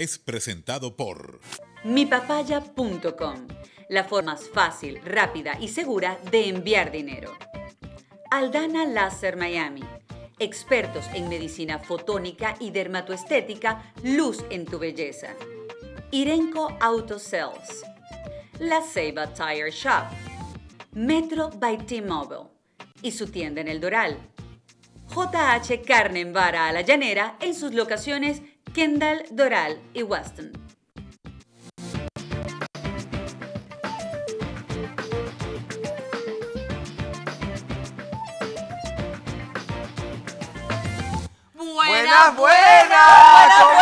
es presentado por mipapaya.com, la forma más fácil, rápida y segura de enviar dinero. Aldana Laser Miami, expertos en medicina fotónica y dermatoestética, luz en tu belleza. Irenco Auto Sales, La Ceiba Tire Shop, Metro by T-Mobile y su tienda en El Doral. JH Carne en Vara a la Llanera en sus locaciones Kendall, Doral y Weston. Buenas, buenas, ¿cómo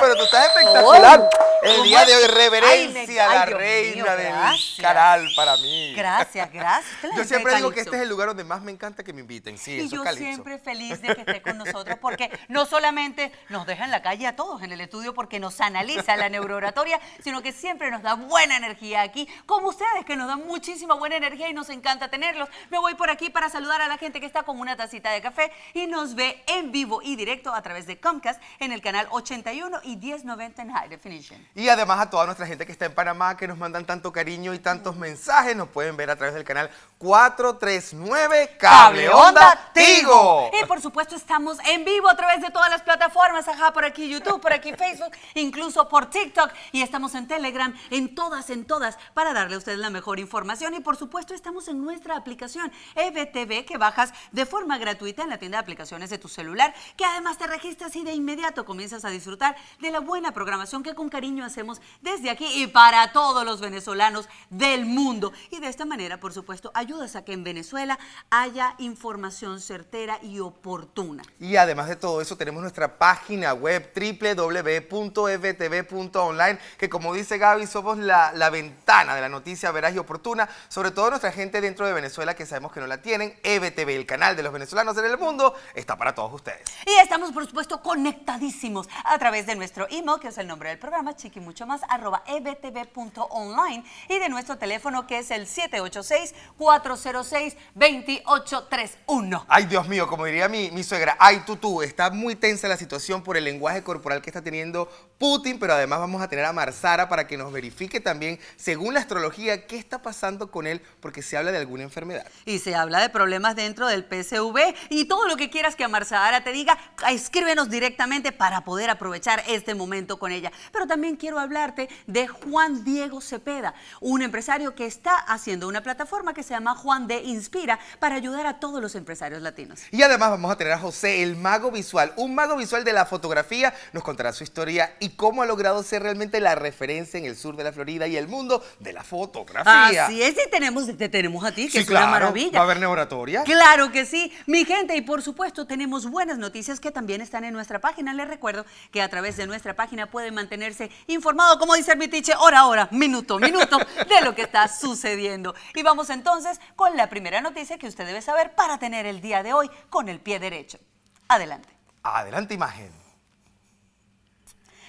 Pero tú estás espectacular. Oh, el día de hoy, reverencia la reina del Caral para mí. Gracias, gracias. Yo siempre digo que este es el lugar donde más me encanta que me inviten. Sí, y yo siempre feliz de que esté con nosotros porque no solamente nos deja en la calle a todos en el estudio porque nos analiza la neurooratoria, sino que siempre nos da buena energía aquí, como ustedes que nos dan muchísima buena energía y nos encanta tenerlos. Me voy por aquí para saludar a la gente que está con una tacita de café y nos ve en vivo y directo a través de Comcast en el canal 81 y 1090 en High Definition. Y además a toda nuestra gente que está en más que nos mandan tanto cariño y tantos mensajes. Nos pueden ver a través del canal 439 Cable Onda Tigo. Y por supuesto estamos en vivo a través de todas las plataformas. Ajá, por aquí YouTube, por aquí Facebook, incluso por TikTok. Y estamos en Telegram, en todas, en todas, para darle a ustedes la mejor información. Y por supuesto estamos en nuestra aplicación EBTV que bajas de forma gratuita en la tienda de aplicaciones de tu celular, que además te registras y de inmediato comienzas a disfrutar de la buena programación que con cariño hacemos desde aquí y para a todos los venezolanos del mundo. Y de esta manera, por supuesto, ayudas a que en Venezuela haya información certera y oportuna. Y además de todo eso, tenemos nuestra página web www.ftv.online, que como dice Gaby, somos la, ventana de la noticia veraz y oportuna, sobre todo nuestra gente dentro de Venezuela que sabemos que no la tienen. EBTV, el canal de los venezolanos en el mundo, está para todos ustedes. Y estamos, por supuesto, conectadísimos a través de nuestro email, que es el nombre del programa, mucho más, arroba punto online y de nuestro teléfono que es el 786-406-2831. Ay, Dios mío, como diría mi, mi suegra, ay, tú, tú, está muy tensa la situación por el lenguaje corporal que está teniendo Putin, pero además vamos a tener a Marzara para que nos verifique también, según la astrología, qué está pasando con él, porque se habla de alguna enfermedad. Y se habla de problemas dentro del PCV y todo lo que quieras que a te diga, escríbenos directamente para poder aprovechar este momento con ella. Pero también quiero hablarte de Juan Diego Cepeda, un empresario que está haciendo una plataforma que se llama Juan de Inspira para ayudar a todos los empresarios latinos. Y además vamos a tener a José, el mago visual, un mago visual de la fotografía, nos contará su historia y cómo ha logrado ser realmente la referencia en el sur de la Florida y el mundo de la fotografía. Así es, y tenemos, te tenemos a ti, que es una maravilla. ¿Va a haber oratoria? Claro que sí, mi gente, y por supuesto tenemos buenas noticias que también están en nuestra página. Les recuerdo que a través de nuestra página pueden mantenerse informado, como dice el mitiche, hora hora, minuto minuto, de lo que está sucediendo. Y vamos entonces con la primera noticia que usted debe saber para tener el día de hoy con el pie derecho. Adelante. Adelante imagen.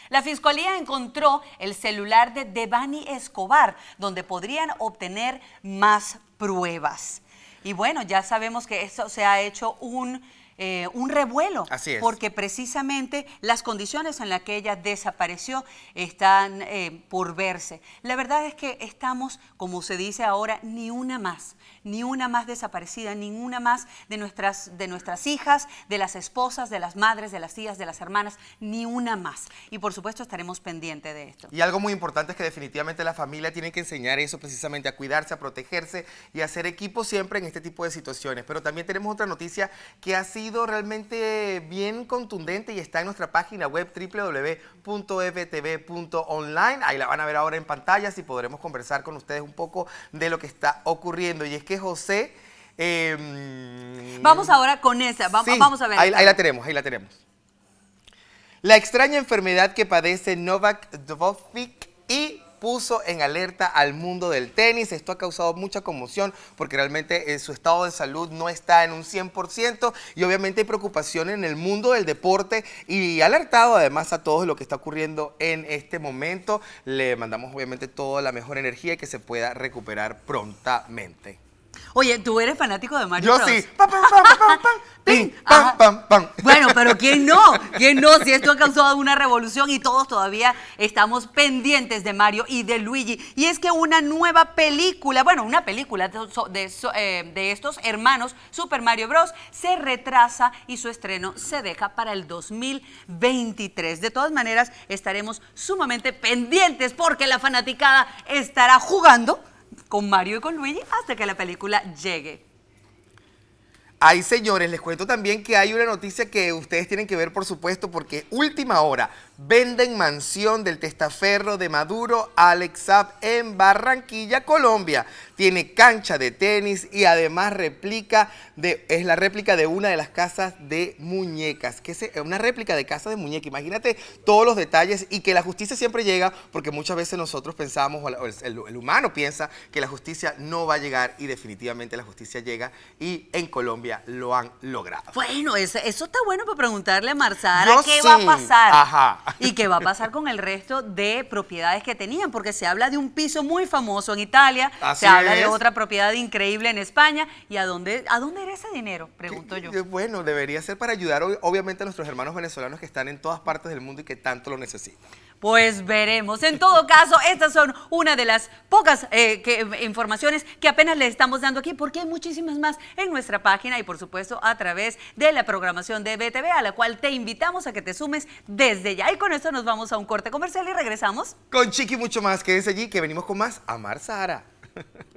La Fiscalía encontró el celular de Devani Escobar, donde podrían obtener más pruebas. Y bueno, ya sabemos que eso se ha hecho un eh, un revuelo. Así es. Porque precisamente las condiciones en las que ella desapareció están eh, por verse. La verdad es que estamos, como se dice ahora, ni una más, ni una más desaparecida, ninguna más de nuestras, de nuestras hijas, de las esposas, de las madres, de las tías, de las hermanas, ni una más. Y por supuesto estaremos pendientes de esto. Y algo muy importante es que definitivamente la familia tiene que enseñar eso precisamente, a cuidarse, a protegerse y a hacer equipo siempre en este tipo de situaciones. Pero también tenemos otra noticia que ha sido realmente bien contundente y está en nuestra página web www.ftv.online. Ahí la van a ver ahora en pantalla si podremos conversar con ustedes un poco de lo que está ocurriendo. Y es que José... Em, vamos ahora con esa, vamos a ver. Ahí, la tenemos, ahí la tenemos. La extraña enfermedad que padece Novak Djokovic y puso en alerta al mundo del tenis. Esto ha causado mucha conmoción porque realmente eh, su estado de salud no está en un 100% y obviamente hay preocupación en el mundo del deporte y alertado además a todos lo que está ocurriendo en este momento. Le mandamos obviamente toda la mejor energía y que se pueda recuperar prontamente. Oye, tú eres fanático de Mario Yo sí. Pam, pam, pam, Bueno, pero ¿quién no? ¿Quién no? Si esto ha causado una revolución y todos todavía estamos pendientes de Mario y de Luigi. Y es que una nueva película, bueno, una película de eh, estos hermanos, Super Mario Bros., se retrasa y su estreno se deja para el 2023. De todas maneras, estaremos sumamente pendientes porque la fanaticada estará jugando con Mario y con Luigi hasta que la película llegue. Ay, señores, les cuento también que hay una noticia que ustedes tienen que ver, por supuesto, porque última hora, venden mansión del testaferro de Maduro Alex en Barranquilla, Colombia. Tiene cancha de tenis y además réplica de, es la réplica de una de las casas de muñecas, que es una réplica de casa de muñeca. Imagínate todos los detalles y que la justicia siempre llega porque muchas veces nosotros pensamos, o el, humano piensa que la justicia no va a llegar y definitivamente la justicia llega y en Colombia lo han logrado. Bueno, eso, está bueno para preguntarle a Marzara qué va a pasar. Ajá. ¿Y qué va a pasar con el resto de propiedades que tenían? Porque se habla de un piso muy famoso en Italia, se habla de otra propiedad increíble en España. ¿Y a dónde, a dónde era ese dinero? Pregunto yo. Bueno, debería ser para ayudar obviamente a nuestros hermanos venezolanos que están en todas partes del mundo y que tanto lo necesitan. Pues veremos. En todo caso, estas son una de las pocas eh, informaciones que apenas le estamos dando aquí, porque hay muchísimas más en nuestra página y por supuesto a través de la programación de BTV, a la cual te invitamos a que te sumes desde ya. Y con esto nos vamos a un corte comercial y regresamos. Con Chiqui mucho más, que es allí, que venimos con más Amar Sara.